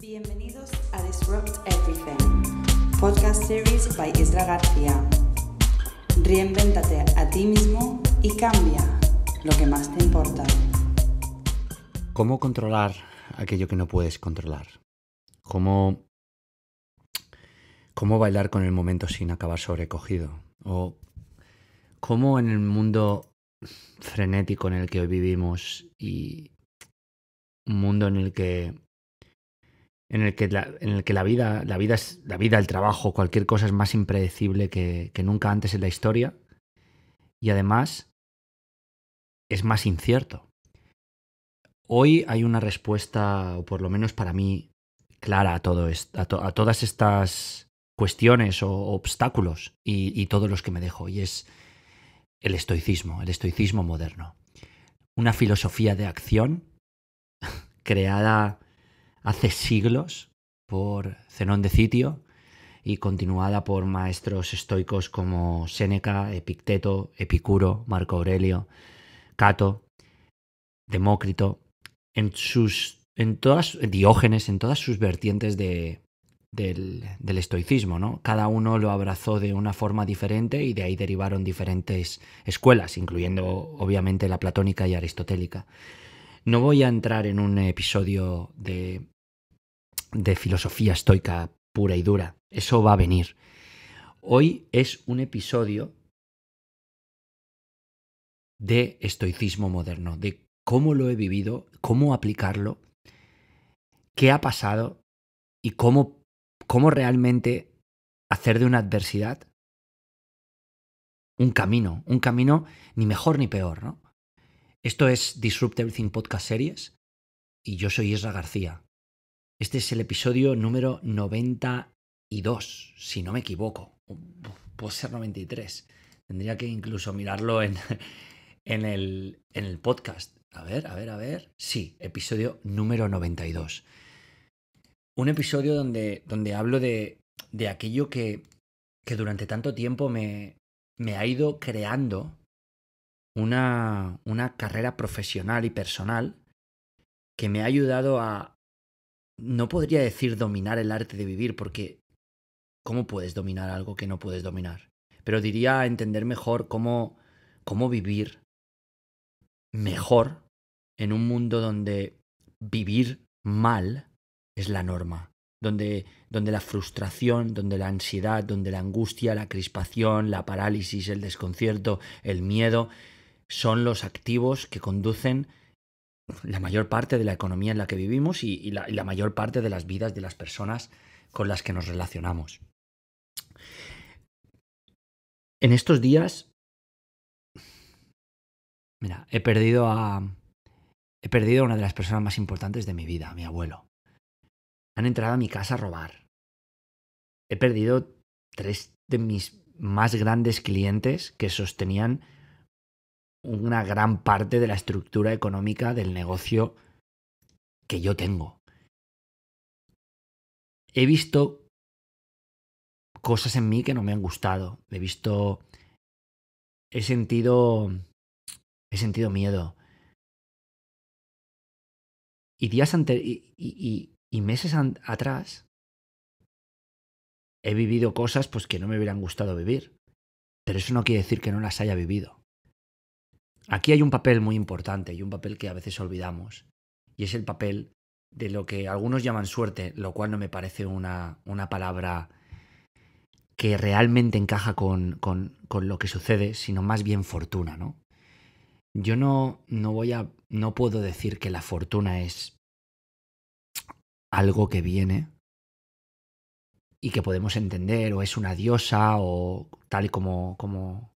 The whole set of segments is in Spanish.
Bienvenidos a Disrupt Everything, podcast series by Isra García. Reinvéntate a ti mismo y cambia lo que más te importa. ¿Cómo controlar aquello que no puedes controlar? ¿Cómo, cómo bailar con el momento sin acabar sobrecogido? ¿O cómo en el mundo frenético en el que hoy vivimos y un mundo en el que en el que la, en el que la vida, la vida es, la vida, el trabajo, cualquier cosa es más impredecible que, nunca antes en la historia. Y además es más incierto. Hoy hay una respuesta, o por lo menos para mí, clara a todo todas estas cuestiones o obstáculos y, y todos los que me dejo. Y es el estoicismo, el estoicismo moderno. Una filosofía de acción creada hace siglos por Zenón de Citio y continuada por maestros estoicos como Séneca, Epicteto, Epicuro, Marco Aurelio, Cato, Demócrito, en sus en todas Diógenes, en todas sus vertientes del, estoicismo, ¿no? Cada uno lo abrazó de una forma diferente y de ahí derivaron diferentes escuelas, incluyendo obviamente la platónica y aristotélica. No voy a entrar en un episodio de, filosofía estoica pura y dura. Eso va a venir. Hoy es un episodio de estoicismo moderno, de cómo lo he vivido, cómo aplicarlo, qué ha pasado y cómo, cómo realmente hacer de una adversidad un camino, un camino ni mejor ni peor, ¿no? Esto es Disrupt Everything Podcast Series y yo soy Isra García. Este es el episodio número 92, si no me equivoco. Puede ser 93. Tendría que incluso mirarlo en, el, en el podcast. A ver, a ver, a ver. Sí, episodio número 92. Un episodio donde, donde hablo de, de aquello que, que durante tanto tiempo me, me ha ido creando una, una carrera profesional y personal que me ha ayudado a, no podría decir dominar el arte de vivir, porque ¿cómo puedes dominar algo que no puedes dominar? Pero diría entender mejor cómo, cómo vivir mejor en un mundo donde vivir mal es la norma, donde, donde la frustración, donde la ansiedad, donde la angustia, la crispación, la parálisis, el desconcierto, el miedo son los activos que conducen la mayor parte de la economía en la que vivimos y, la, mayor parte de las vidas de las personas con las que nos relacionamos. En estos días Mira, he perdido a. He perdido a una de las personas más importantes de mi vida, mi abuelo. Han entrado a mi casa a robar. He perdido tres de mis más grandes clientes que sostenían una gran parte de la estructura económica del negocio que yo tengo. He visto cosas en mí que no me han gustado. He visto. He sentido. He sentido miedo. Y días antes y, y, meses atrás he vivido cosas pues que no me hubieran gustado vivir. Pero eso no quiere decir que no las haya vivido. Aquí hay un papel muy importante y un papel que a veces olvidamos, y es el papel de lo que algunos llaman suerte, lo cual no me parece una, una palabra que realmente encaja con, lo que sucede, sino más bien fortuna, ¿no? Yo no, no voy a. no puedo decir que la fortuna es algo que viene y que podemos entender, o es una diosa, o tal y como, como,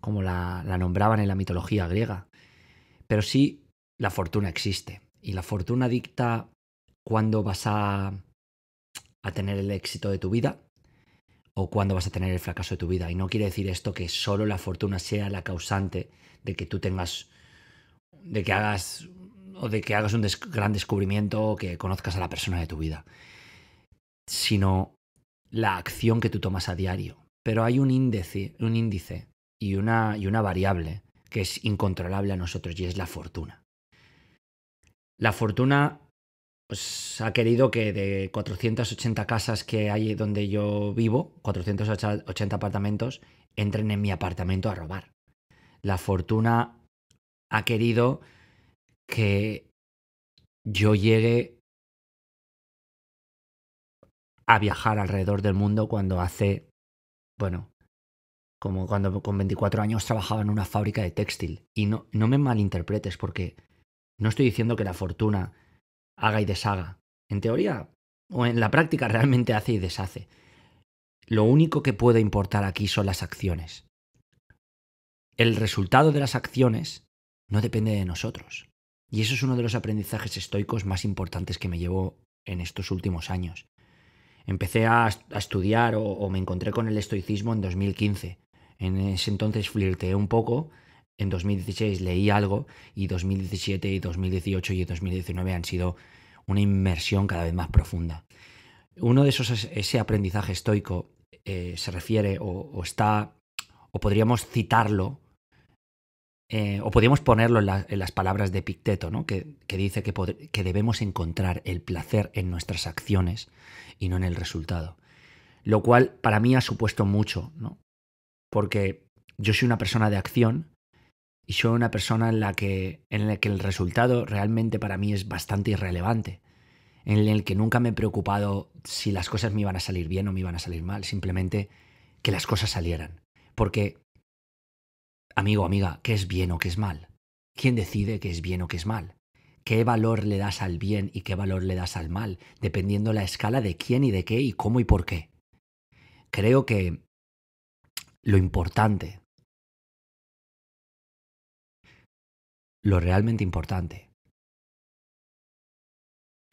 como la, nombraban en la mitología griega. Pero sí, la fortuna existe. Y la fortuna dicta cuándo vas a, tener el éxito de tu vida o cuándo vas a tener el fracaso de tu vida. Y no quiere decir esto que solo la fortuna sea la causante de que tú tengas, de que hagas o de que hagas un gran descubrimiento o que conozcas a la persona de tu vida, sino la acción que tú tomas a diario. Pero hay un índice, un índice y una, y una variable que es incontrolable a nosotros y es la fortuna. La fortuna os pues, ha querido que de 480 casas que hay donde yo vivo, 480 apartamentos, entren en mi apartamento a robar. La fortuna ha querido que yo llegue a viajar alrededor del mundo cuando hace, bueno, como cuando con 24 años trabajaba en una fábrica de textil. Y no, me malinterpretes porque no estoy diciendo que la fortuna haga y deshaga. En teoría o en la práctica realmente hace y deshace. Lo único que puede importar aquí son las acciones. El resultado de las acciones no depende de nosotros. Y eso es uno de los aprendizajes estoicos más importantes que me llevo en estos últimos años. Empecé a, estudiar o, me encontré con el estoicismo en 2015, en ese entonces flirteé un poco, en 2016 leí algo y 2017 y 2018 y 2019 han sido una inmersión cada vez más profunda. Uno de esos, ese aprendizaje estoico eh, se refiere o, está, o podríamos citarlo, eh, o podríamos ponerlo en, las palabras de Picteto, ¿no? que, dice que, que debemos encontrar el placer en nuestras acciones y no en el resultado. Lo cual para mí ha supuesto mucho, ¿no? porque yo soy una persona de acción y soy una persona en la que, en que el resultado realmente para mí es bastante irrelevante, en el que nunca me he preocupado si las cosas me iban a salir bien o me iban a salir mal, simplemente que las cosas salieran. Porque, amigo, amiga, ¿qué es bien o qué es mal? ¿Quién decide qué es bien o qué es mal? ¿Qué valor le das al bien y qué valor le das al mal? Dependiendo la escala de quién y de qué y cómo y por qué. Creo que lo importante, lo realmente importante,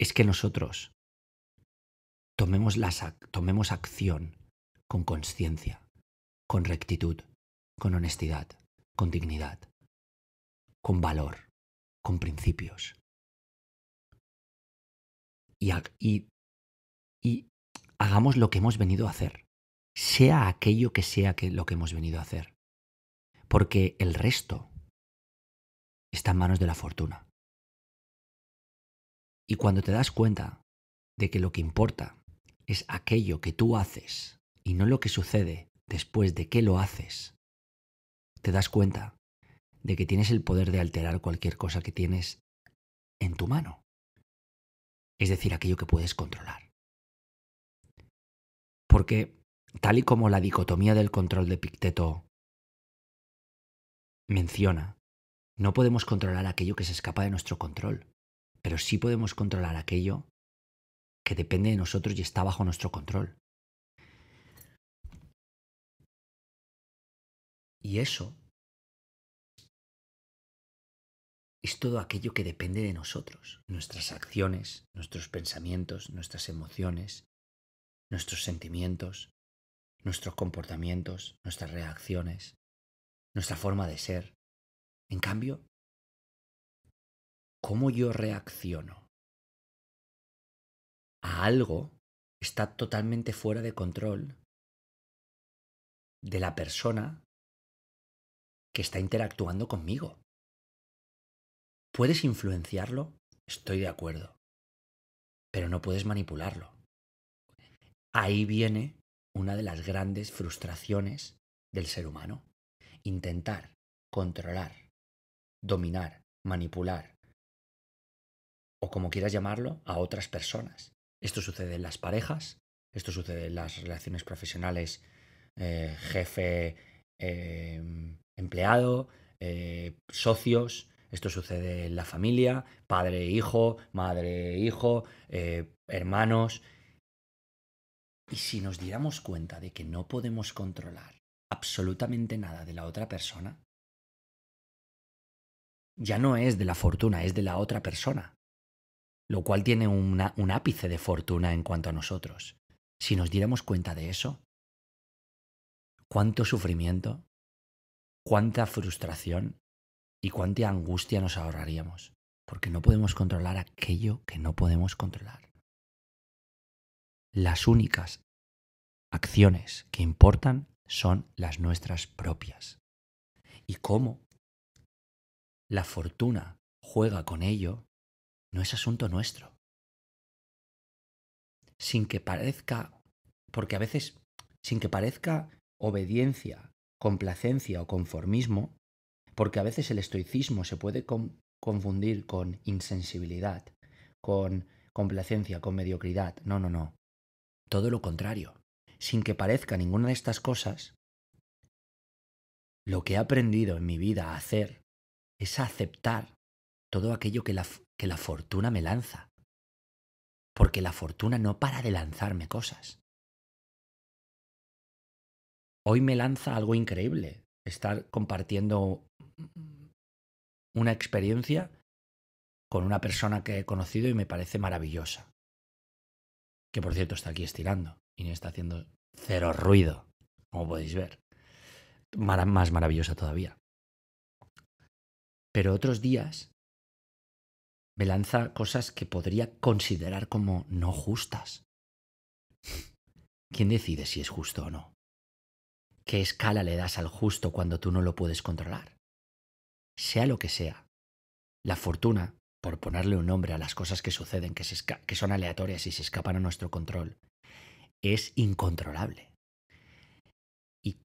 es que nosotros tomemos, tomemos acción con conciencia, con rectitud, con honestidad, con dignidad, con valor, con principios. y hagamos lo que hemos venido a hacer sea aquello que sea que lo que hemos venido a hacer. Porque el resto está en manos de la fortuna. Y cuando te das cuenta de que lo que importa es aquello que tú haces y no lo que sucede después de que lo haces, te das cuenta de que tienes el poder de alterar cualquier cosa que tienes en tu mano. Es decir, aquello que puedes controlar. Porque tal y como la dicotomía del control de Picteto menciona, no podemos controlar aquello que se escapa de nuestro control, pero sí podemos controlar aquello que depende de nosotros y está bajo nuestro control. Y eso es todo aquello que depende de nosotros, nuestras acciones, nuestros pensamientos, nuestras emociones, nuestros sentimientos, nuestros comportamientos, nuestras reacciones, nuestra forma de ser. En cambio, cómo yo reacciono a algo está totalmente fuera de control de la persona que está interactuando conmigo. ¿Puedes influenciarlo? Estoy de acuerdo. Pero no puedes manipularlo. Ahí viene una de las grandes frustraciones del ser humano. Intentar controlar, dominar, manipular, o como quieras llamarlo, a otras personas. Esto sucede en las parejas, esto sucede en las relaciones profesionales, eh, jefe, em, empleado, eh, socios, esto sucede en la familia, padre, e hijo, madre, e hijo, eh, hermanos, y si nos diéramos cuenta de que no podemos controlar absolutamente nada de la otra persona, ya no es de la fortuna, es de la otra persona, lo cual tiene un ápice de fortuna en cuanto a nosotros. Si nos diéramos cuenta de eso, cuánto sufrimiento, cuánta frustración y cuánta angustia nos ahorraríamos, porque no podemos controlar aquello que no podemos controlar las únicas acciones que importan son las nuestras propias. Y cómo la fortuna juega con ello no es asunto nuestro. Sin que parezca, porque a veces, sin que parezca obediencia, complacencia o conformismo, porque a veces el estoicismo se puede confundir con insensibilidad, con complacencia, con mediocridad. No, no, no. Todo lo contrario. Sin que parezca ninguna de estas cosas, lo que he aprendido en mi vida a hacer es aceptar todo aquello que la, que la fortuna me lanza. Porque la fortuna no para de lanzarme cosas. Hoy me lanza algo increíble, estar compartiendo una experiencia con una persona que he conocido y me parece maravillosa que por cierto está aquí estirando y no está haciendo cero ruido, como podéis ver. más maravillosa todavía. Pero otros días me lanza cosas que podría considerar como no justas. ¿Quién decide si es justo o no? ¿Qué escala le das al justo cuando tú no lo puedes controlar? Sea lo que sea, la fortuna por ponerle un nombre a las cosas que suceden, que, son aleatorias y se escapan a nuestro control, es incontrolable. Y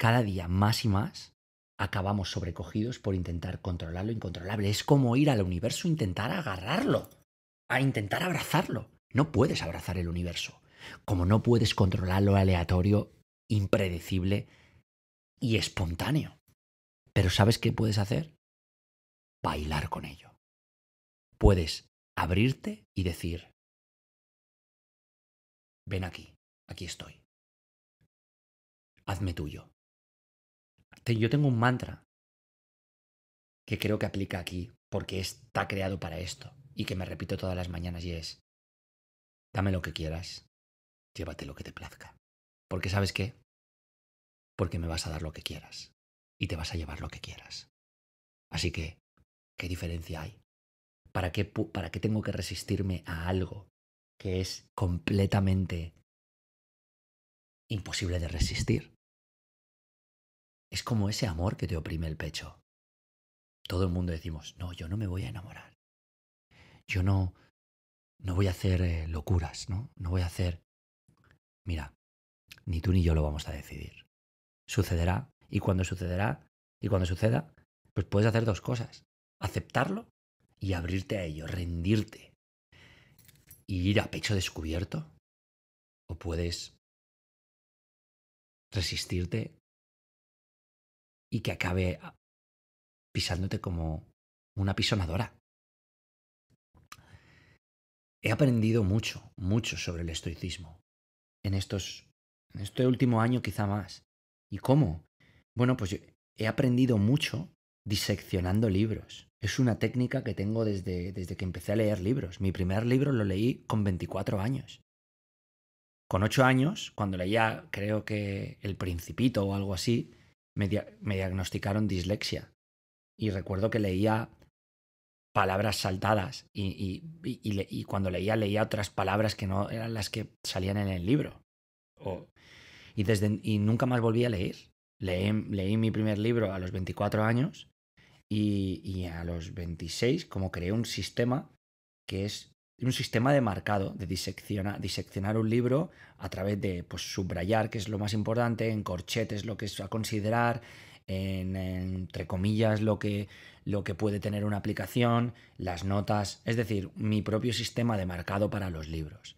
cada día más y más acabamos sobrecogidos por intentar controlar lo incontrolable. Es como ir al universo a intentar agarrarlo, a intentar abrazarlo. No puedes abrazar el universo, como no puedes controlar lo aleatorio, impredecible y espontáneo. Pero ¿sabes qué puedes hacer? Bailar con ello puedes abrirte y decir, ven aquí, aquí estoy, hazme tuyo. Yo tengo un mantra que creo que aplica aquí porque está creado para esto y que me repito todas las mañanas y es, dame lo que quieras, llévate lo que te plazca. Porque sabes qué? Porque me vas a dar lo que quieras y te vas a llevar lo que quieras. Así que, ¿qué diferencia hay ¿para qué, tengo que resistirme a algo que es completamente imposible de resistir? Es como ese amor que te oprime el pecho. Todo el mundo decimos, no, yo no me voy a enamorar. Yo no, no voy a hacer eh, locuras, ¿no? No voy a hacer... Mira, ni tú ni yo lo vamos a decidir. Sucederá, y cuando sucederá, y cuando suceda, pues puedes hacer dos cosas. Aceptarlo y abrirte a ello, rendirte y ir a pecho descubierto? ¿O puedes resistirte y que acabe pisándote como una pisonadora? He aprendido mucho, mucho sobre el estoicismo en estos en este último año quizá más. ¿Y cómo? Bueno, pues he aprendido mucho diseccionando libros. Es una técnica que tengo desde, desde que empecé a leer libros. Mi primer libro lo leí con 24 años. Con 8 años, cuando leía, creo que El Principito o algo así, me, diagnosticaron dislexia. Y recuerdo que leía palabras saltadas y, cuando leía leía otras palabras que no eran las que salían en el libro. y, desde, y nunca más volví a leer. Leí, leí mi primer libro a los 24 años y, a los 26, como creé un sistema que es un sistema de marcado, de diseccionar un libro a través de pues, subrayar, que es lo más importante, en corchetes lo que es a considerar, en, entre comillas lo que, lo que puede tener una aplicación, las notas, es decir, mi propio sistema de marcado para los libros.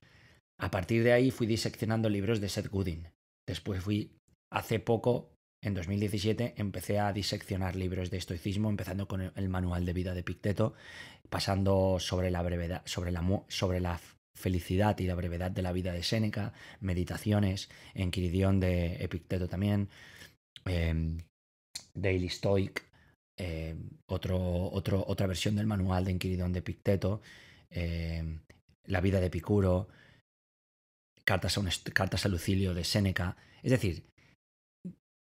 A partir de ahí fui diseccionando libros de Seth Godin. Después fui, hace poco, en 2017 empecé a diseccionar libros de estoicismo, empezando con el manual de vida de Picteto, pasando sobre la brevedad, sobre la, sobre la felicidad y la brevedad de la vida de Séneca, meditaciones, Enquiridión de Epicteto también, em, Daily Stoic, em, otro, otra versión del manual de Enquiridión de Epicteto, em, la vida de Epicuro, cartas a, cartas a Lucilio de Séneca. Es decir,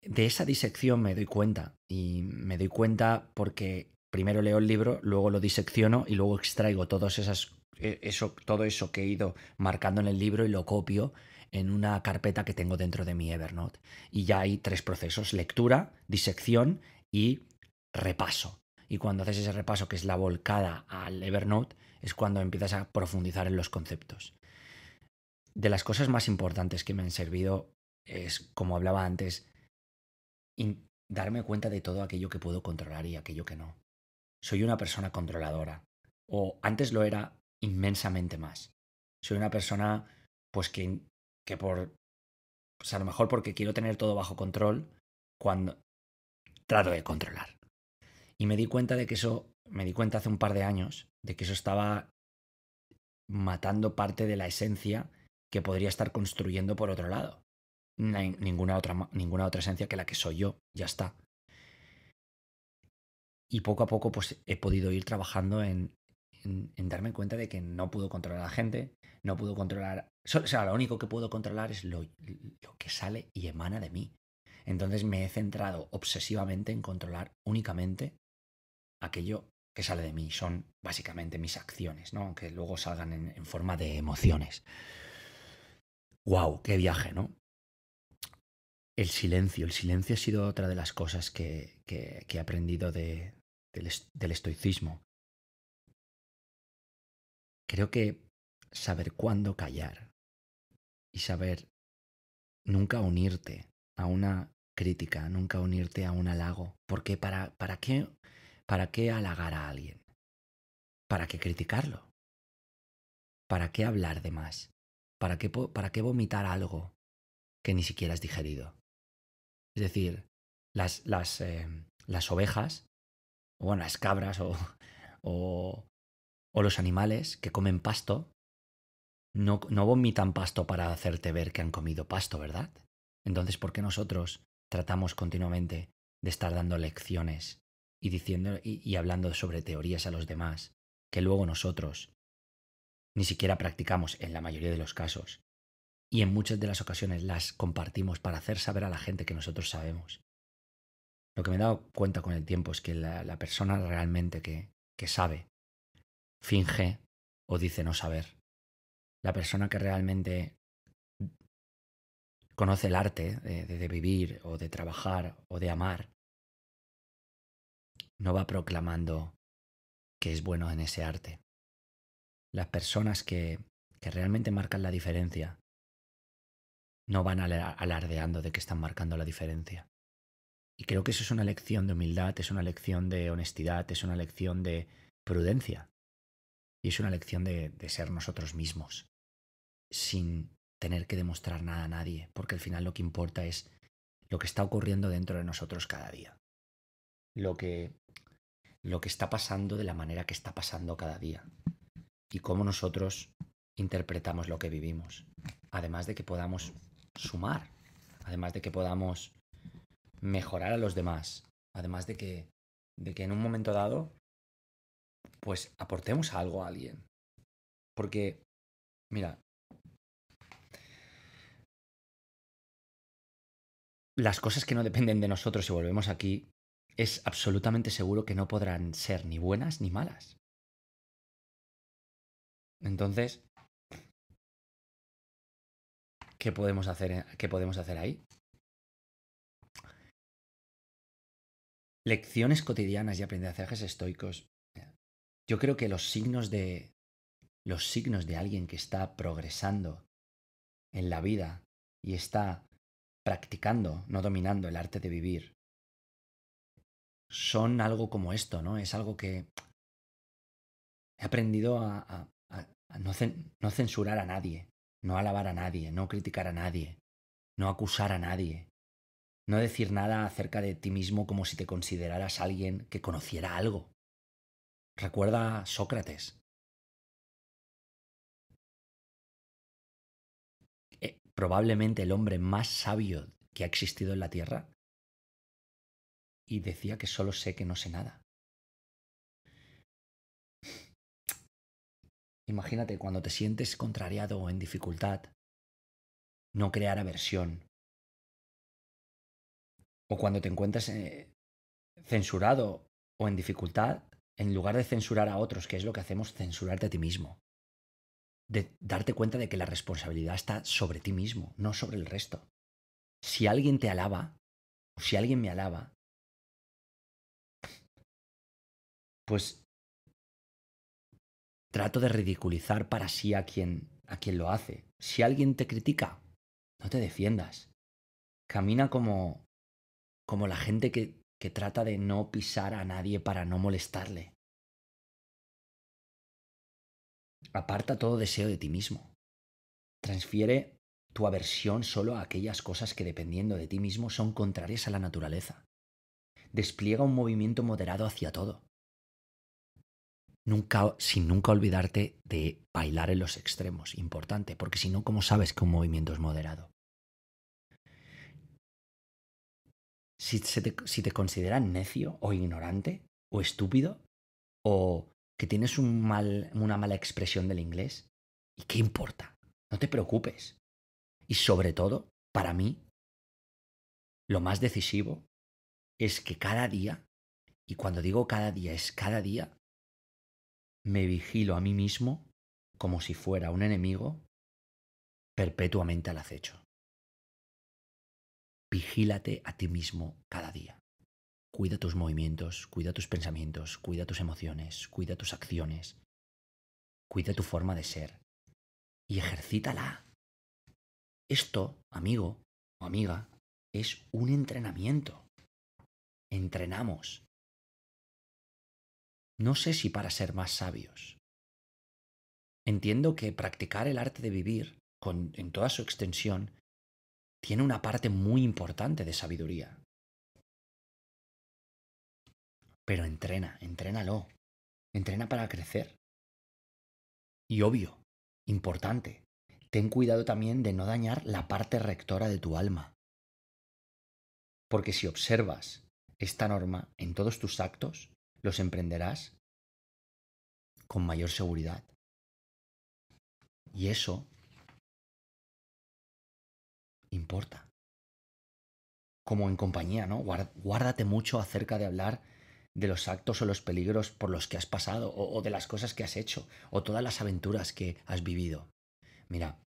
de esa disección me doy cuenta. Y me doy cuenta porque primero leo el libro, luego lo disecciono y luego extraigo todos e, eso, todo eso que he ido marcando en el libro y lo copio en una carpeta que tengo dentro de mi Evernote. Y ya hay tres procesos, lectura, disección y repaso. Y cuando haces ese repaso, que es la volcada al Evernote, es cuando empiezas a profundizar en los conceptos. De las cosas más importantes que me han servido es, como hablaba antes, darme cuenta de todo aquello que puedo controlar y aquello que no. Soy una persona controladora, o antes lo era inmensamente más. Soy una persona, pues que, que por, pues, a lo mejor porque quiero tener todo bajo control, cuando trato de controlar. Y me di cuenta de que eso, me di cuenta hace un par de años, de que eso estaba matando parte de la esencia que podría estar construyendo por otro lado ninguna otra, ninguna otra esencia que la que soy yo, ya está. Y poco a poco pues, he podido ir trabajando en, en, darme cuenta de que no puedo controlar a la gente, no puedo controlar... O sea, lo único que puedo controlar es lo, que sale y emana de mí. Entonces me he centrado obsesivamente en controlar únicamente aquello que sale de mí. Son básicamente mis acciones, ¿no? Aunque luego salgan en, en forma de emociones. ¡Wow! ¡Qué viaje, ¿no? El silencio. El silencio ha sido otra de las cosas que, he aprendido del, estoicismo. Creo que saber cuándo callar y saber nunca unirte a una crítica, nunca unirte a un halago. Porque para, para qué ¿Para qué halagar a alguien? ¿Para qué criticarlo? ¿Para qué hablar de más? ¿Para qué, ¿Para qué vomitar algo que ni siquiera has digerido? Es decir, eh, las, ovejas, o bueno, las cabras o, los animales que comen pasto, no, vomitan pasto para hacerte ver que han comido pasto, ¿verdad? Entonces, ¿por qué nosotros tratamos continuamente de estar dando lecciones y diciendo y, hablando sobre teorías a los demás que luego nosotros ni siquiera practicamos en la mayoría de los casos y en muchas de las ocasiones las compartimos para hacer saber a la gente que nosotros sabemos. Lo que me he dado cuenta con el tiempo es que la, persona realmente que, que sabe finge o dice no saber. La persona que realmente conoce el arte de, de, vivir o de trabajar o de amar, no va proclamando que es bueno en ese arte. Las personas que, que realmente marcan la diferencia no van alardeando de que están marcando la diferencia. Y creo que eso es una lección de humildad, es una lección de honestidad, es una lección de prudencia. Y es una lección de, ser nosotros mismos, sin tener que demostrar nada a nadie, porque al final lo que importa es lo que está ocurriendo dentro de nosotros cada día. Lo que, lo que está pasando de la manera que está pasando cada día. Y cómo nosotros interpretamos lo que vivimos. Además de que podamos sumar, además de que podamos mejorar a los demás, además de que, de que en un momento dado, pues aportemos algo a alguien. Porque, mira, las cosas que no dependen de nosotros si volvemos aquí, es absolutamente seguro que no podrán ser ni buenas ni malas. Entonces, ¿Qué podemos hacer, podemos hacer ahí? Lecciones cotidianas y aprendizajes estoicos. Yo creo que los signos de los signos de alguien que está progresando en la vida y está practicando, no dominando el arte de vivir, son algo como esto, ¿no? Es algo que he aprendido a, no censurar a nadie, no alabar a nadie, no criticar a nadie, no acusar a nadie, no decir nada acerca de ti mismo como si te consideraras alguien que conociera algo. Recuerda a Sócrates. Eh, probablemente el hombre más sabio que ha existido en la Tierra. Y decía que solo sé que no sé nada. Imagínate cuando te sientes contrariado o en dificultad, no crear aversión. O cuando te encuentras eh, censurado o en dificultad, en lugar de censurar a otros, que es lo que hacemos, censurarte a ti mismo. De darte cuenta de que la responsabilidad está sobre ti mismo, no sobre el resto. Si alguien te alaba, o si alguien me alaba, pues trato de ridiculizar para sí a quien, a quien lo hace. Si alguien te critica, no te defiendas. Camina como, como la gente que, que trata de no pisar a nadie para no molestarle. Aparta todo deseo de ti mismo. Transfiere tu aversión solo a aquellas cosas que dependiendo de ti mismo son contrarias a la naturaleza. Despliega un movimiento moderado hacia todo nunca, sin nunca olvidarte de bailar en los extremos, importante, porque si no, ¿cómo sabes que un movimiento es moderado? Si, te, si te consideran necio o ignorante o estúpido o que tienes un mal, una mala expresión del inglés, ¿y qué importa? No te preocupes. Y sobre todo, para mí, lo más decisivo es que cada día, y cuando digo cada día es cada día, me vigilo a mí mismo como si fuera un enemigo perpetuamente al acecho. Vigílate a ti mismo cada día. Cuida tus movimientos, cuida tus pensamientos, cuida tus emociones, cuida tus acciones, cuida tu forma de ser y ejercítala. Esto, amigo o amiga, es un entrenamiento. Entrenamos no sé si para ser más sabios. Entiendo que practicar el arte de vivir, en toda su extensión, tiene una parte muy importante de sabiduría. Pero entrena, entrénalo. Entrena para crecer. Y obvio, importante, ten cuidado también de no dañar la parte rectora de tu alma. Porque si observas esta norma en todos tus actos, los emprenderás con mayor seguridad. Y eso importa. Como en compañía, ¿no? Guárdate mucho acerca de hablar de los actos o los peligros por los que has pasado, o, de las cosas que has hecho, o todas las aventuras que has vivido. Mira,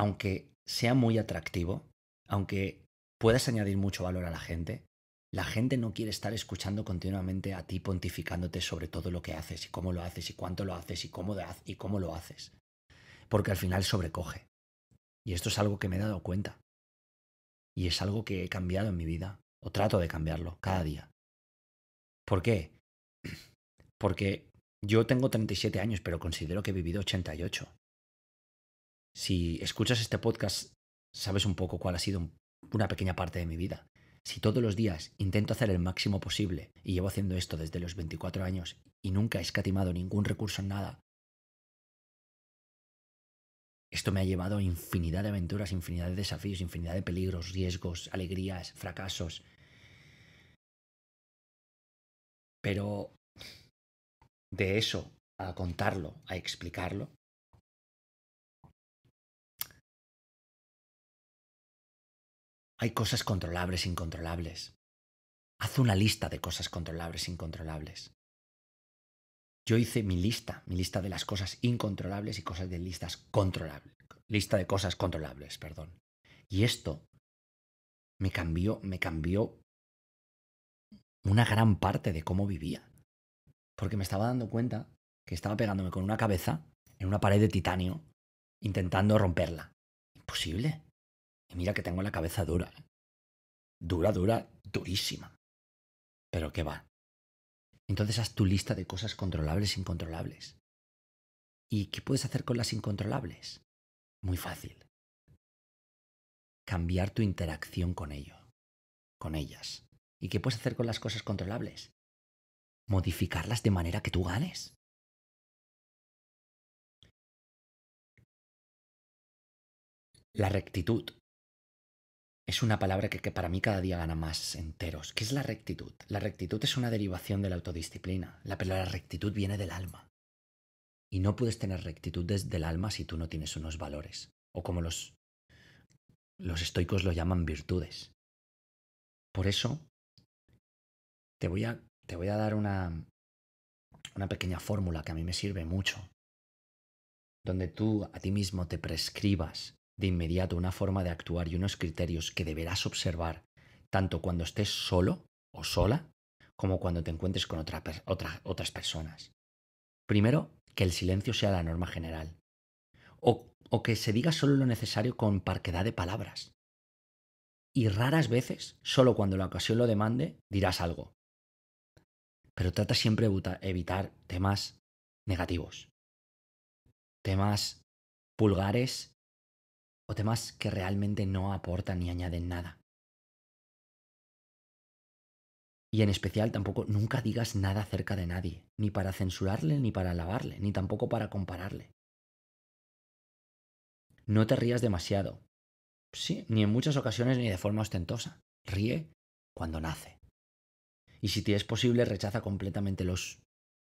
aunque sea muy atractivo, aunque puedas añadir mucho valor a la gente, la gente no quiere estar escuchando continuamente a ti pontificándote sobre todo lo que haces y cómo lo haces y cuánto lo haces y cómo, lo haces, y cómo lo haces. Porque al final sobrecoge. Y esto es algo que me he dado cuenta. Y es algo que he cambiado en mi vida. O trato de cambiarlo cada día. ¿Por qué? Porque yo tengo 37 años, pero considero que he vivido 88. Si escuchas este podcast, sabes un poco cuál ha sido una pequeña parte de mi vida. Si todos los días intento hacer el máximo posible, y llevo haciendo esto desde los 24 años, y nunca he escatimado ningún recurso en nada, esto me ha llevado a infinidad de aventuras, infinidad de desafíos, infinidad de peligros, riesgos, alegrías, fracasos. Pero de eso, a contarlo, a explicarlo, Hay cosas controlables, incontrolables. Haz una lista de cosas controlables, incontrolables. Yo hice mi lista, mi lista de las cosas incontrolables y cosas de listas controlables. Lista de cosas controlables, perdón. Y esto me cambió, me cambió una gran parte de cómo vivía. Porque me estaba dando cuenta que estaba pegándome con una cabeza en una pared de titanio intentando romperla. Imposible. Y mira que tengo la cabeza dura. ¿eh? Dura, dura, durísima. Pero qué va. Entonces haz tu lista de cosas controlables e incontrolables. ¿Y qué puedes hacer con las incontrolables? Muy fácil. Cambiar tu interacción con ello, con ellas. ¿Y qué puedes hacer con las cosas controlables? Modificarlas de manera que tú ganes. La rectitud es una palabra que, para mí cada día gana más enteros, que es la rectitud. La rectitud es una derivación de la autodisciplina. La rectitud viene del alma. Y no puedes tener rectitud desde el alma si tú no tienes unos valores, o como los, los estoicos lo llaman virtudes. Por eso, te voy a, te voy a dar una, una pequeña fórmula que a mí me sirve mucho, donde tú a ti mismo te prescribas de inmediato una forma de actuar y unos criterios que deberás observar tanto cuando estés solo o sola como cuando te encuentres con otras personas. Primero, que el silencio sea la norma general. O, o que se diga solo lo necesario con parquedad de palabras. Y raras veces, solo cuando la ocasión lo demande, dirás algo. Pero trata siempre de evitar temas negativos. Temas pulgares temas que realmente no aportan ni añaden nada. Y en especial tampoco nunca digas nada acerca de nadie, ni para censurarle, ni para alabarle, ni tampoco para compararle. No te rías demasiado. Sí, ni en muchas ocasiones ni de forma ostentosa. Ríe cuando nace. Y si te es posible, rechaza completamente los,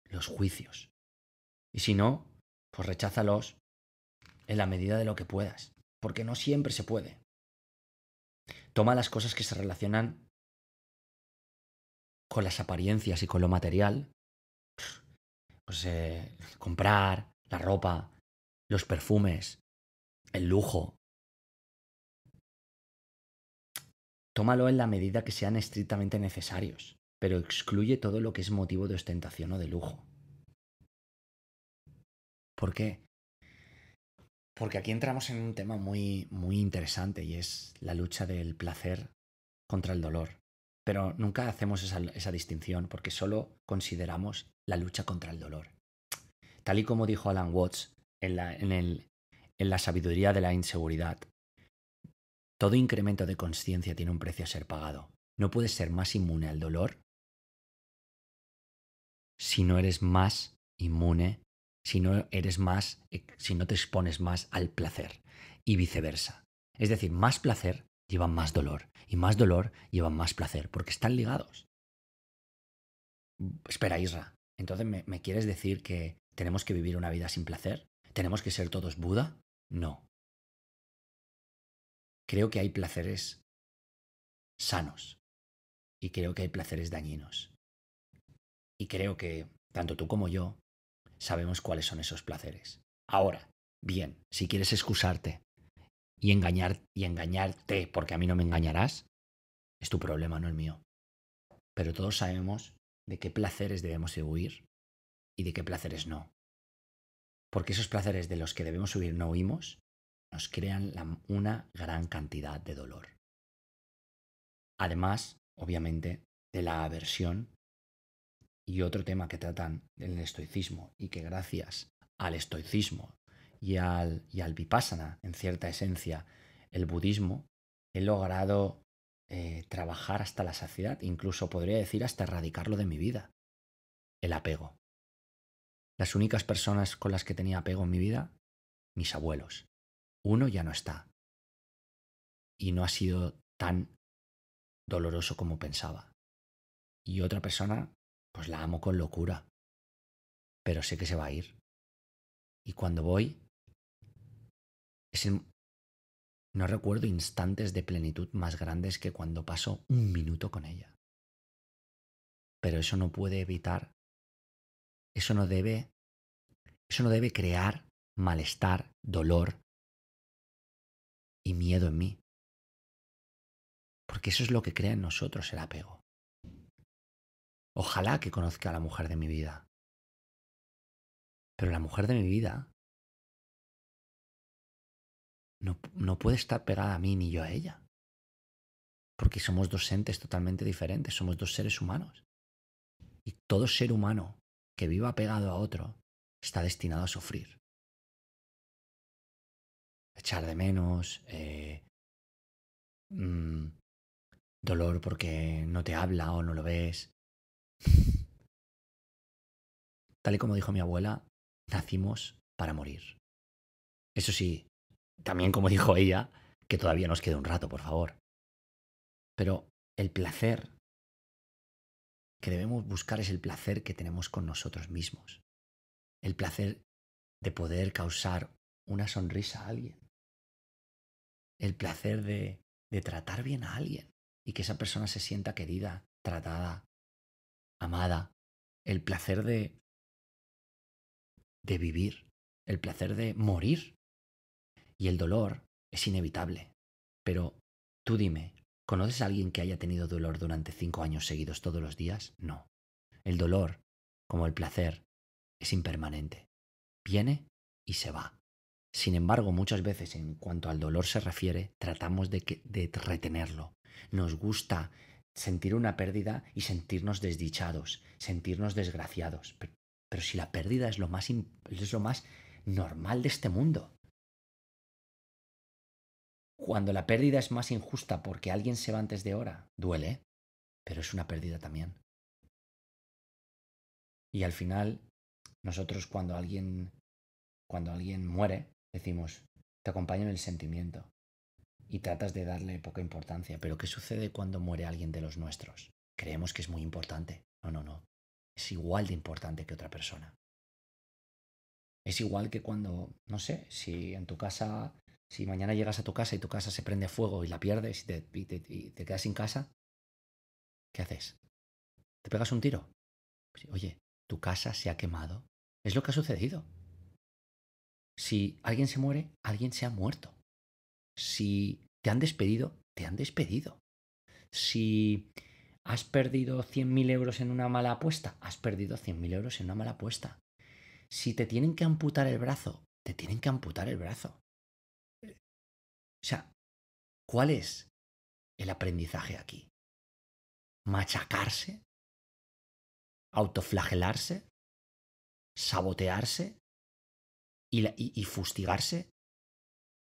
los juicios. Y si no, pues recházalos en la medida de lo que puedas porque no siempre se puede. Toma las cosas que se relacionan con las apariencias y con lo material. Pues eh, comprar, la ropa, los perfumes, el lujo. Tómalo en la medida que sean estrictamente necesarios, pero excluye todo lo que es motivo de ostentación o de lujo. ¿Por qué? Porque aquí entramos en un tema muy, muy interesante y es la lucha del placer contra el dolor. Pero nunca hacemos esa, distinción porque solo consideramos la lucha contra el dolor. Tal y como dijo Alan Watts en la, en la sabiduría de la inseguridad, todo incremento de conciencia tiene un precio a ser pagado. No puedes ser más inmune al dolor si no eres más inmune si no eres más, eh, si no te expones más al placer y viceversa. Es decir, más placer lleva más dolor y más dolor lleva más placer porque están ligados. Espera, Isra, entonces me, me quieres decir que tenemos que vivir una vida sin placer? ¿Tenemos que ser todos Buda? No. Creo que hay placeres sanos y creo que hay placeres dañinos. Y creo que tanto tú como yo sabemos cuáles son esos placeres. Ahora, bien, si quieres excusarte y engañar y engañarte porque a mí no me engañarás, es tu problema, no el mío. Pero todos sabemos de qué placeres debemos huir y de qué placeres no. Porque esos placeres de los que debemos huir no huimos, nos crean una gran cantidad de dolor. Además, obviamente, de la aversión y otro tema que tratan el estoicismo y que gracias al estoicismo y al, y al vipassana, en cierta esencia, el budismo, he logrado eh, trabajar hasta la saciedad, incluso podría decir hasta erradicarlo de mi vida, el apego. Las únicas personas con las que tenía apego en mi vida, mis abuelos. Uno ya no está. Y no ha sido tan doloroso como pensaba. Y otra persona pues la amo con locura. Pero sé que se va a ir. Y cuando voy, no recuerdo instantes de plenitud más grandes que cuando paso un minuto con ella. Pero eso no puede evitar, eso no debe, eso no debe crear malestar, dolor y miedo en mí. Porque eso es lo que crea en nosotros el apego. Ojalá que conozca a la mujer de mi vida. Pero la mujer de mi vida no, no, puede estar pegada a mí ni yo a ella. Porque somos dos entes totalmente diferentes, somos dos seres humanos. Y todo ser humano que viva pegado a otro está destinado a sufrir. Echar de menos, eh, mm, dolor porque no te habla o no lo ves, Tal y como dijo mi abuela, nacimos para morir. Eso sí, también como dijo ella, que todavía nos queda un rato, por favor. Pero el placer que debemos buscar es el placer que tenemos con nosotros mismos. El placer de poder causar una sonrisa a alguien. El placer de, de tratar bien a alguien y que esa persona se sienta querida, tratada, amada, el placer de de vivir, el placer de morir. Y el dolor es inevitable. Pero tú dime, ¿conoces a alguien que haya tenido dolor durante cinco años seguidos todos los días? No. El dolor, como el placer, es impermanente. Viene y se va. Sin embargo, muchas veces en cuanto al dolor se refiere, tratamos de, de retenerlo. Nos gusta sentir una pérdida y sentirnos desdichados, sentirnos desgraciados. Pero, si la pérdida es lo, más es lo más normal de este mundo. Cuando la pérdida es más injusta porque alguien se va antes de hora, duele, pero es una pérdida también. Y al final, nosotros cuando alguien, cuando alguien muere, decimos, te acompaño en el sentimiento y tratas de darle poca importancia. Pero ¿qué sucede cuando muere alguien de los nuestros? Creemos que es muy importante. No, no, no. Es igual de importante que otra persona. Es igual que cuando, no sé, si en tu casa, si mañana llegas a tu casa y tu casa se prende fuego y la pierdes y te, quedas sin casa, ¿qué haces? ¿Te pegas un tiro? Pues, oye, tu casa se ha quemado. Es lo que ha sucedido. Si alguien se muere, alguien se ha muerto. Si te han despedido, te han despedido. Si has perdido 100.000 euros en una mala apuesta, has perdido 100.000 euros en una mala apuesta. Si te tienen que amputar el brazo, te tienen que amputar el brazo. O sea, ¿cuál es el aprendizaje aquí? ¿Machacarse? ¿Autoflagelarse? ¿Sabotearse? y fustigarse?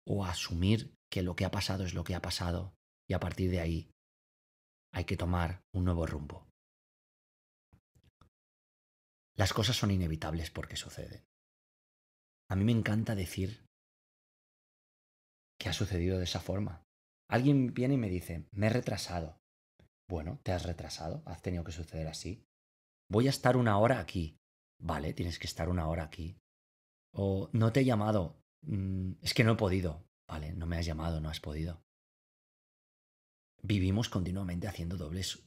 ¿O asumir que lo que ha pasado es lo que ha pasado y a partir de ahí hay que tomar un nuevo rumbo. Las cosas son inevitables porque suceden. A mí me encanta decir que ha sucedido de esa forma. Alguien viene y me dice, me he retrasado. Bueno, te has retrasado, has tenido que suceder así. Voy a estar una hora aquí. Vale, tienes que estar una hora aquí. O no te he llamado, mm, es que no he podido. ¿vale? No me has llamado, no has podido. Vivimos continuamente haciendo dobles,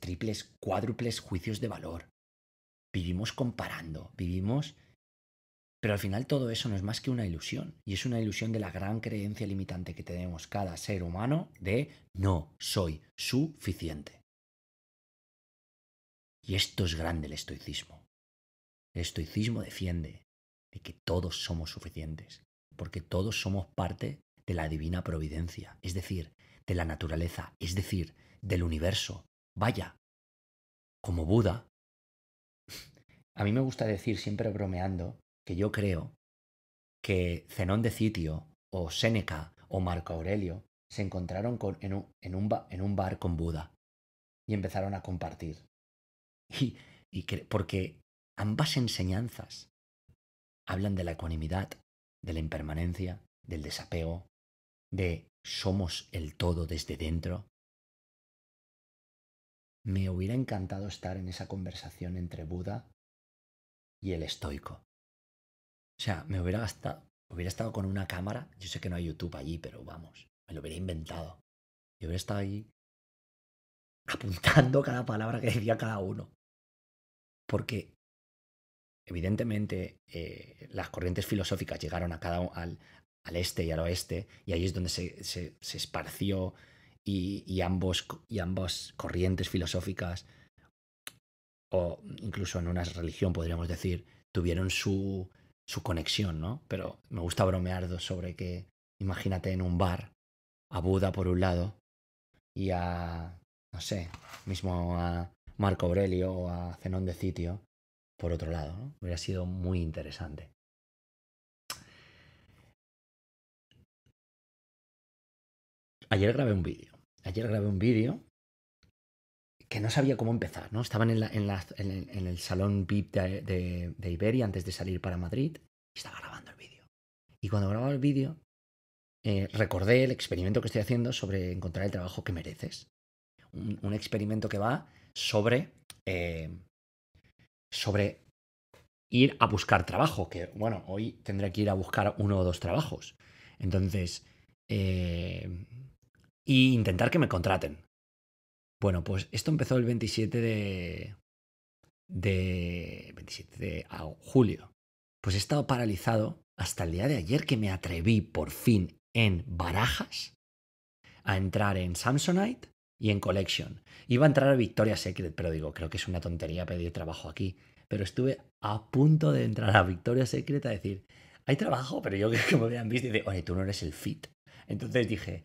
triples, cuádruples juicios de valor. Vivimos comparando, vivimos... Pero al final todo eso no es más que una ilusión, y es una ilusión de la gran creencia limitante que tenemos cada ser humano de no soy suficiente. Y esto es grande el estoicismo. El estoicismo defiende de que todos somos suficientes, porque todos somos parte de la divina providencia, es decir, de la naturaleza, es decir, del universo. Vaya, como Buda, a mí me gusta decir siempre bromeando que yo creo que Zenón de Citio o Séneca o Marco Aurelio se encontraron con, en, un, bar con Buda y empezaron a compartir. Y, porque ambas enseñanzas hablan de la ecuanimidad, de la impermanencia, del desapego, de somos el todo desde dentro. Me hubiera encantado estar en esa conversación entre Buda y el estoico. O sea, me hubiera gastado, hubiera estado con una cámara, yo sé que no hay YouTube allí, pero vamos, me lo hubiera inventado. Y hubiera estado ahí apuntando cada palabra que decía cada uno. Porque Evidentemente, eh, las corrientes filosóficas llegaron a cada, al, al, este y al oeste, y ahí es donde se, se, esparció y, ambos, y ambas corrientes filosóficas, o incluso en una religión, podríamos decir, tuvieron su, su conexión, ¿no? Pero me gusta bromear sobre que, imagínate en un bar, a Buda por un lado, y a, no sé, mismo a Marco Aurelio o a Zenón de Citio, por otro lado. ¿no? Hubiera sido muy interesante. Ayer grabé un vídeo. Ayer grabé un vídeo que no sabía cómo empezar, ¿no? Estaban en, el, salón VIP de, de, Iberia antes de salir para Madrid y estaba grabando el vídeo. Y cuando grababa el vídeo, eh, recordé el experimento que estoy haciendo sobre encontrar el trabajo que mereces. Un, experimento que va sobre, eh, sobre ir a buscar trabajo, que bueno, hoy tendré que ir a buscar uno o dos trabajos. Entonces, e y intentar que me contraten. Bueno, pues esto empezó el 27 de, de 27 de julio. Pues he estado paralizado hasta el día de ayer que me atreví por fin en Barajas a entrar en Samsonite y en Collection. Iba a entrar a Victoria Secret, pero digo, creo que es una tontería pedir trabajo aquí pero estuve a punto de entrar a Victoria Secreta decir, hay trabajo, pero yo creo que me habían visto y dice, oye, tú no eres el fit. Entonces dije,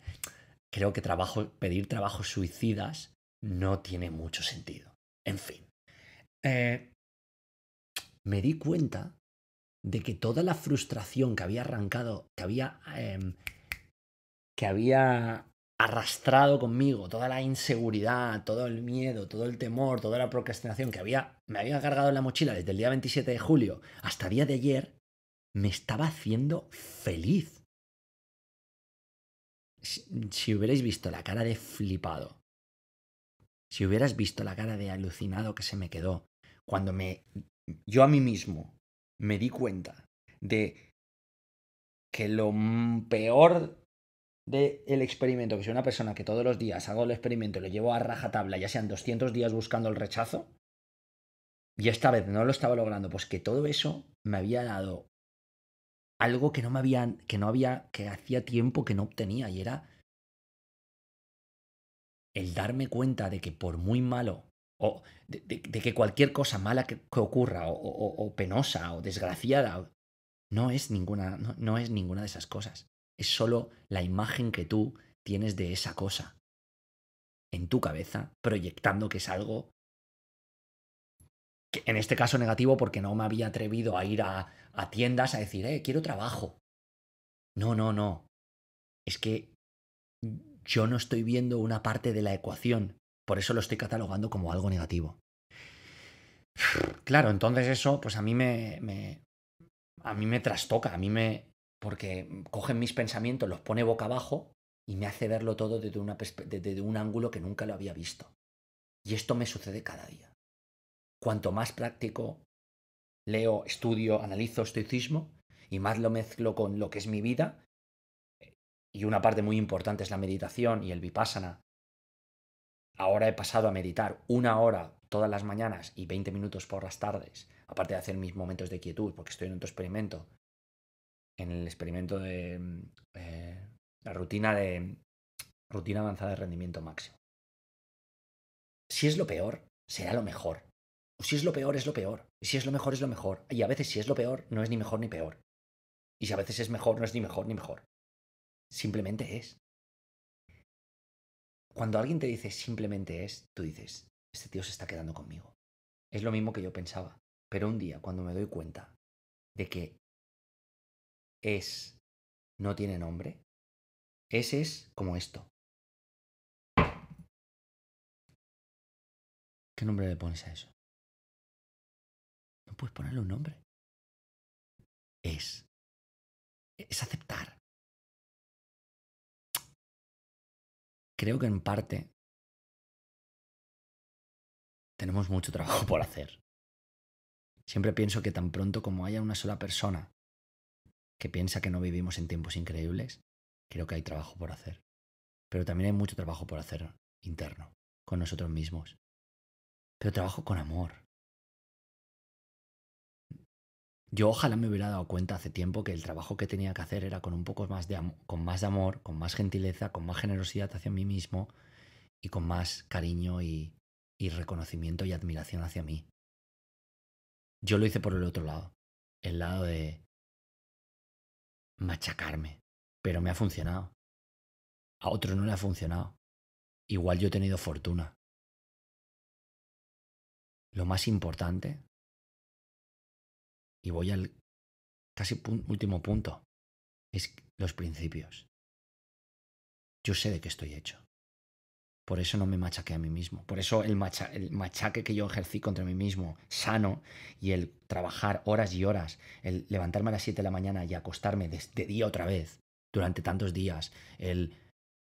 creo que trabajo, pedir trabajos suicidas no tiene mucho sentido. En fin. Eh, me di cuenta de que toda la frustración que había arrancado, que había, em, que había arrastrado conmigo, toda la inseguridad, todo el miedo, todo el temor, toda la procrastinación que había, me había cargado en la mochila desde el día 27 de julio hasta el día de ayer, me estaba haciendo feliz. Si, si hubierais visto la cara de flipado, si hubieras visto la cara de alucinado que se me quedó, cuando me yo a mí mismo me di cuenta de que lo peor del el experimento, que soy una persona que todos los días hago el experimento, lo llevo a rajatabla, ya sean 200 días buscando el rechazo, y esta vez no lo estaba logrando, pues que todo eso me había dado algo que no me habían, que no había, que hacía tiempo que no obtenía, y era el darme cuenta de que por muy malo, o de, que cualquier cosa mala que, ocurra, o, penosa, o desgraciada, no es ninguna, no es ninguna de esas cosas es solo la imagen que tú tienes de esa cosa en tu cabeza, proyectando que es algo, en este caso negativo, porque no me había atrevido a ir a, tiendas a decir, eh, quiero trabajo. No, no, no. Es que yo no estoy viendo una parte de la ecuación, por eso lo estoy catalogando como algo negativo. Claro, entonces eso, pues a mí me a mí me trastoca, a mí me, porque mm, cogen mis pensamientos, los pone boca abajo y me hace verlo todo desde, un ángulo que nunca lo había visto. Y esto me sucede cada día. Cuanto más práctico leo, estudio, analizo estoicismo y más lo mezclo con lo que es mi vida, y una parte muy importante es la meditación y el vipassana, ahora he pasado a meditar una hora todas las mañanas y 20 minutos por las tardes, aparte de hacer mis momentos de quietud, porque estoy en otro experimento, en el experimento de eh, la rutina de rutina avanzada de rendimiento máximo. Si es lo peor, será lo mejor. O si es lo peor, es lo peor. Y si es lo mejor, es lo mejor. Y a veces si es lo peor, no es ni mejor ni peor. Y si a veces es mejor, no es ni mejor ni mejor. Simplemente es. Cuando alguien te dice simplemente es, tú dices, este tío se está quedando conmigo. Es lo mismo que yo pensaba. Pero un día, cuando me doy cuenta de que es no tiene nombre, ese es como esto. ¿Qué nombre le pones a eso? No puedes ponerle un nombre. Es. Es aceptar. Creo que en parte tenemos mucho trabajo por hacer. Siempre pienso que tan pronto como haya una sola persona que piensa que no vivimos en tiempos increíbles, creo que hay trabajo por hacer. Pero también hay mucho trabajo por hacer interno, con nosotros mismos. Pero trabajo con amor. Yo ojalá me hubiera dado cuenta hace tiempo que el trabajo que tenía que hacer era con un poco más de, con más amor, con más gentileza, con más generosidad hacia mí mismo y con más cariño y, y reconocimiento y admiración hacia mí. Yo lo hice por el otro lado, el lado de machacarme, pero me ha funcionado. A otro no le ha funcionado. Igual yo he tenido fortuna. Lo más importante, y voy al casi último punto, es los principios. Yo sé de qué estoy hecho. Por eso no me machaqué a mí mismo. Por eso el, machaque que yo ejercí contra mí mismo, sano, y el trabajar horas y horas, el levantarme a las 7 de la mañana y acostarme de, este día otra vez, durante tantos días, el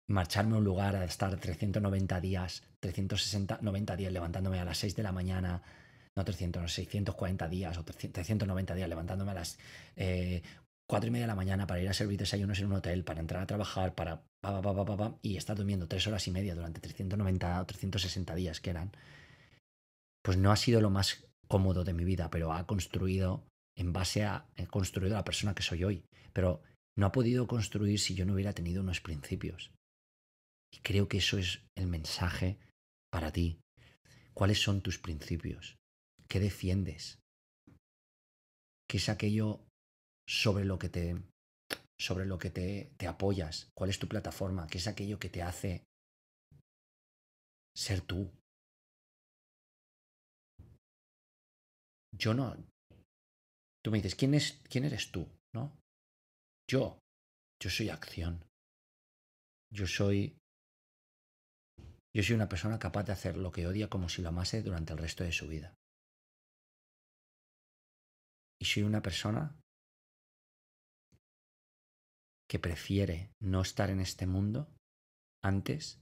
marcharme a un lugar a estar 390 días, 360, 90 días levantándome a las 6 de la mañana, no 300, no, 640 días o 390 días levantándome a las 4 eh, y media de la mañana para ir a servir desayunos en un hotel, para entrar a trabajar, para y está durmiendo tres horas y media durante 390 o 360 días que eran, pues no ha sido lo más cómodo de mi vida, pero ha construido en base a, construido la persona que soy hoy, pero no ha podido construir si yo no hubiera tenido unos principios. Y creo que eso es el mensaje para ti. ¿Cuáles son tus principios? ¿Qué defiendes? ¿Qué es aquello sobre lo que te sobre lo que te, te apoyas, cuál es tu plataforma, qué es aquello que te hace ser tú. Yo no. Tú me dices, ¿quién, es, quién eres tú? ¿No? Yo. Yo soy acción. Yo soy. Yo soy una persona capaz de hacer lo que odia como si lo amase durante el resto de su vida. Y soy una persona prefiere no estar en este mundo antes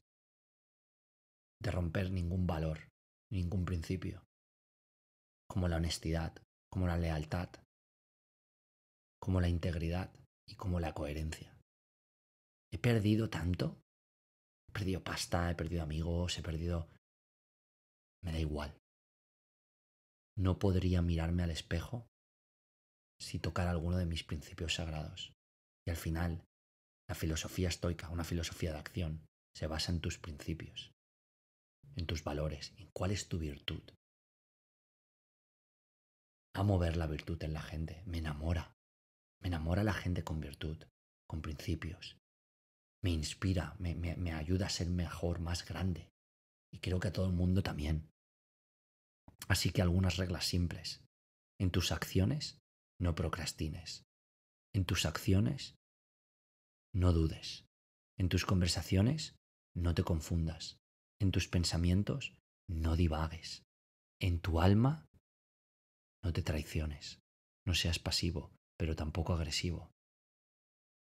de romper ningún valor, ningún principio, como la honestidad, como la lealtad, como la integridad y como la coherencia. He perdido tanto, he perdido pasta, he perdido amigos, he perdido... Me da igual. No podría mirarme al espejo si tocar alguno de mis principios sagrados. Y al final, la filosofía estoica, una filosofía de acción, se basa en tus principios, en tus valores, en cuál es tu virtud. Amo ver la virtud en la gente, me enamora. Me enamora la gente con virtud, con principios. Me inspira, me, me ayuda a ser mejor, más grande. Y creo que a todo el mundo también. Así que algunas reglas simples. En tus acciones, no procrastines. En tus acciones, no dudes. En tus conversaciones, no te confundas. En tus pensamientos, no divagues. En tu alma, no te traiciones. No seas pasivo, pero tampoco agresivo.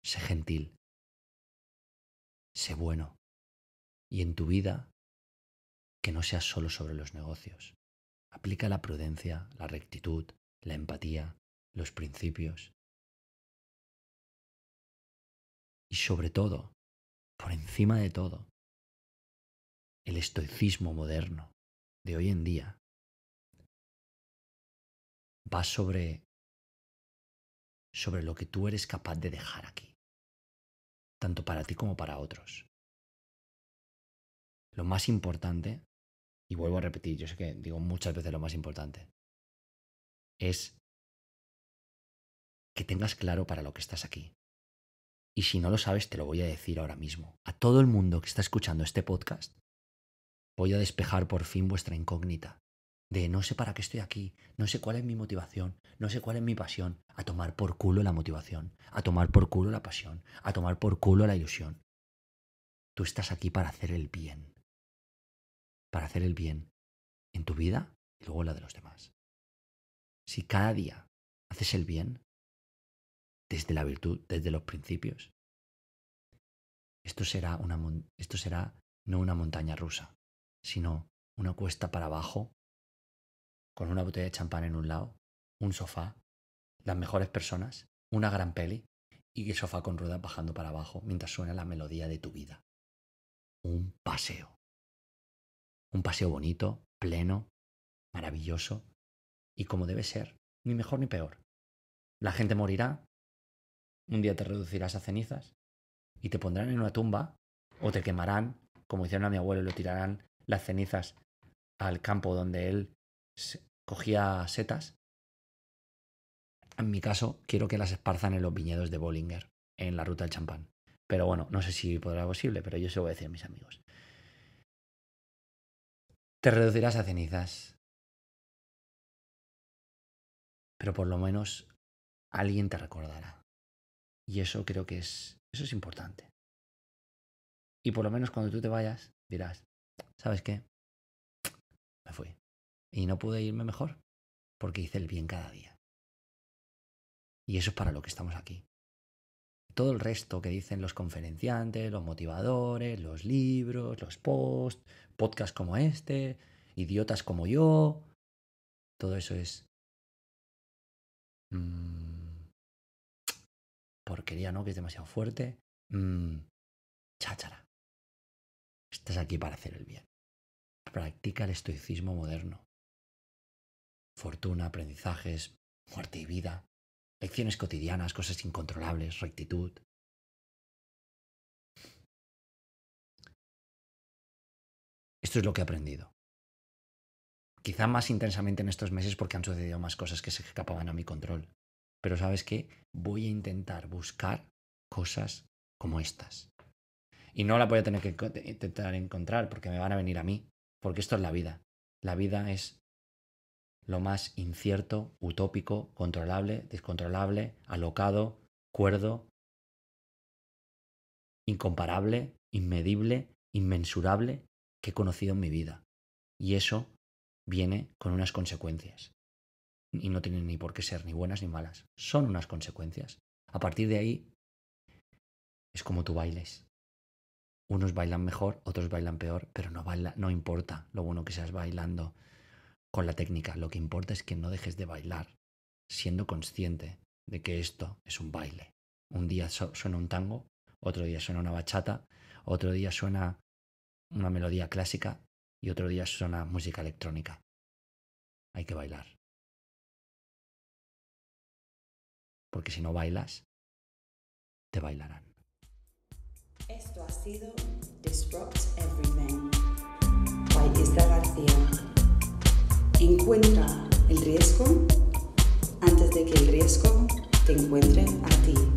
Sé gentil. Sé bueno. Y en tu vida, que no seas solo sobre los negocios. Aplica la prudencia, la rectitud, la empatía, los principios, y sobre todo, por encima de todo, el estoicismo moderno de hoy en día va sobre sobre lo que tú eres capaz de dejar aquí, tanto para ti como para otros. Lo más importante, y vuelvo a repetir, yo sé que digo muchas veces lo más importante, es que tengas claro para lo que estás aquí. Y si no lo sabes, te lo voy a decir ahora mismo. A todo el mundo que está escuchando este podcast, voy a despejar por fin vuestra incógnita de no sé para qué estoy aquí, no sé cuál es mi motivación, no sé cuál es mi pasión, a tomar por culo la motivación, a tomar por culo la pasión, a tomar por culo la ilusión. Tú estás aquí para hacer el bien, para hacer el bien en tu vida y luego en la de los demás. Si cada día haces el bien, desde la virtud, desde los principios. Esto será, esto será no una montaña rusa, sino una cuesta para abajo, con una botella de champán en un lado, un sofá, las mejores personas, una gran peli y el sofá con ruedas bajando para abajo mientras suena la melodía de tu vida. Un paseo. Un paseo bonito, pleno, maravilloso y como debe ser, ni mejor ni peor. La gente morirá, un día te reducirás a cenizas y te pondrán en una tumba o te quemarán, como hicieron a mi abuelo, y lo tirarán las cenizas al campo donde él cogía setas. En mi caso, quiero que las esparzan en los viñedos de Bollinger, en la ruta del champán. Pero bueno, no sé si podrá posible, pero yo se lo voy a decir a mis amigos. Te reducirás a cenizas. Pero por lo menos alguien te recordará. Y eso creo que es, eso es importante. Y por lo menos cuando tú te vayas, dirás, ¿sabes qué? Me fui. Y no pude irme mejor porque hice el bien cada día. Y eso es para lo que estamos aquí. Todo el resto que dicen los conferenciantes, los motivadores, los libros, los posts, podcasts como este, idiotas como yo, todo eso es... Mm, porquería no, que es demasiado fuerte. Mm, cháchara. Estás aquí para hacer el bien. Practica el estoicismo moderno. Fortuna, aprendizajes, muerte y vida, lecciones cotidianas, cosas incontrolables, rectitud. Esto es lo que he aprendido. Quizá más intensamente en estos meses porque han sucedido más cosas que se escapaban a mi control. Pero sabes qué? Voy a intentar buscar cosas como estas. Y no la voy a tener que intentar encontrar porque me van a venir a mí. Porque esto es la vida. La vida es lo más incierto, utópico, controlable, descontrolable, alocado, cuerdo, incomparable, inmedible, inmensurable que he conocido en mi vida. Y eso viene con unas consecuencias y no tienen ni por qué ser ni buenas ni malas. Son unas consecuencias. A partir de ahí es como tú bailes. Unos bailan mejor, otros bailan peor, pero no, baila, no importa lo bueno que seas bailando con la técnica. Lo que importa es que no dejes de bailar, siendo consciente de que esto es un baile. Un día suena un tango, otro día suena una bachata, otro día suena una melodía clásica y otro día suena música electrónica. Hay que bailar. porque si no bailas, te bailarán. Esto ha sido Disrupt Everything by Isla García. Encuentra el riesgo antes de que el riesgo te encuentre a ti.